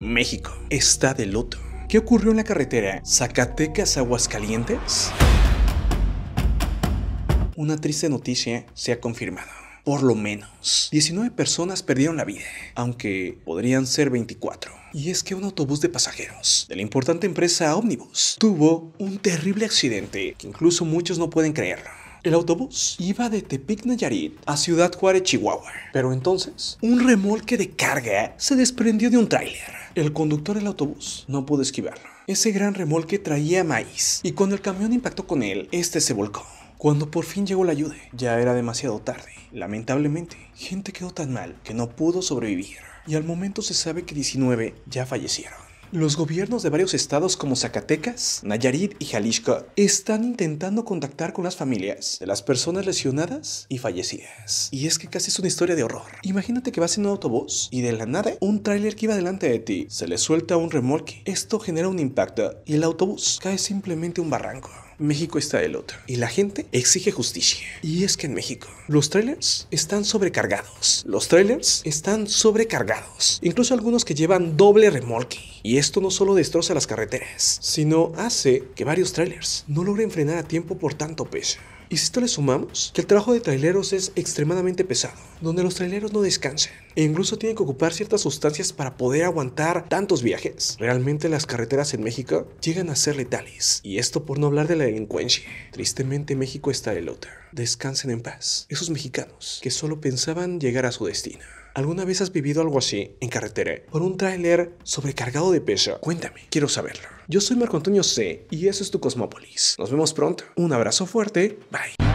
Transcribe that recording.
México está de luto. ¿Qué ocurrió en la carretera Zacatecas-Aguascalientes? Una triste noticia se ha confirmado. Por lo menos 19 personas perdieron la vida, aunque podrían ser 24. Y es que un autobús de pasajeros de la importante empresa Omnibus tuvo un terrible accidente que incluso muchos no pueden creer. El autobús iba de Tepic Nayarit a Ciudad Juárez, Chihuahua. Pero entonces, un remolque de carga se desprendió de un tráiler el conductor del autobús no pudo esquivarlo. Ese gran remolque traía maíz y cuando el camión impactó con él, este se volcó. Cuando por fin llegó la ayuda, ya era demasiado tarde. Lamentablemente, gente quedó tan mal que no pudo sobrevivir y al momento se sabe que 19 ya fallecieron. Los gobiernos de varios estados como Zacatecas, Nayarit y Jalisco están intentando contactar con las familias de las personas lesionadas y fallecidas. Y es que casi es una historia de horror. Imagínate que vas en un autobús y de la nada un tráiler que iba delante de ti se le suelta un remolque. Esto genera un impacto y el autobús cae simplemente un barranco. México está del otro. Y la gente exige justicia. Y es que en México los trailers están sobrecargados. Los trailers están sobrecargados. Incluso algunos que llevan doble remolque. Y esto no solo destroza las carreteras, sino hace que varios trailers no logren frenar a tiempo por tanto peso. Y si esto le sumamos, que el trabajo de traileros es extremadamente pesado, donde los traileros no descansan e incluso tienen que ocupar ciertas sustancias para poder aguantar tantos viajes. Realmente las carreteras en México llegan a ser letales, y esto por no hablar de la delincuencia. Tristemente México está el otro. Descansen en paz, esos mexicanos que solo pensaban llegar a su destino. ¿Alguna vez has vivido algo así en carretera? Por un tráiler sobrecargado de peso. Cuéntame, quiero saberlo. Yo soy Marco Antonio C y eso es tu Cosmópolis. Nos vemos pronto. Un abrazo fuerte. Bye.